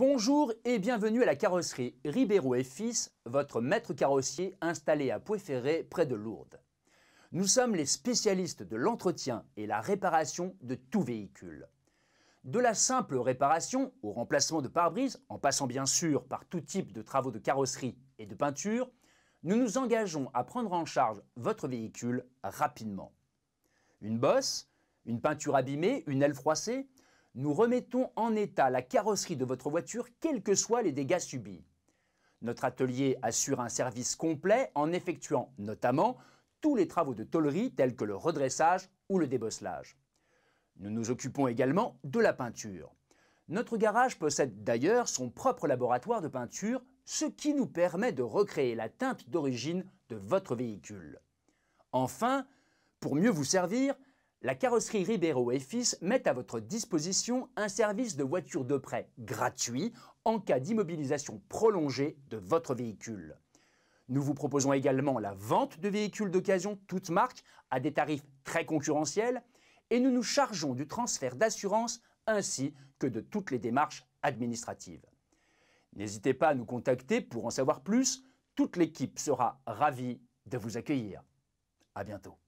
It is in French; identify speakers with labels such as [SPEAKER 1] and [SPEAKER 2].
[SPEAKER 1] Bonjour et bienvenue à la carrosserie Ribeiro et Fils, votre maître carrossier installé à Pouéferré, près de Lourdes. Nous sommes les spécialistes de l'entretien et la réparation de tout véhicule. De la simple réparation au remplacement de pare-brise, en passant bien sûr par tout type de travaux de carrosserie et de peinture, nous nous engageons à prendre en charge votre véhicule rapidement. Une bosse, une peinture abîmée, une aile froissée, nous remettons en état la carrosserie de votre voiture, quels que soient les dégâts subis. Notre atelier assure un service complet en effectuant notamment tous les travaux de tôlerie tels que le redressage ou le débosselage. Nous nous occupons également de la peinture. Notre garage possède d'ailleurs son propre laboratoire de peinture, ce qui nous permet de recréer la teinte d'origine de votre véhicule. Enfin, pour mieux vous servir, la carrosserie Ribeiro et Fils met à votre disposition un service de voiture de prêt gratuit en cas d'immobilisation prolongée de votre véhicule. Nous vous proposons également la vente de véhicules d'occasion toutes marques à des tarifs très concurrentiels et nous nous chargeons du transfert d'assurance ainsi que de toutes les démarches administratives. N'hésitez pas à nous contacter pour en savoir plus, toute l'équipe sera ravie de vous accueillir. À bientôt.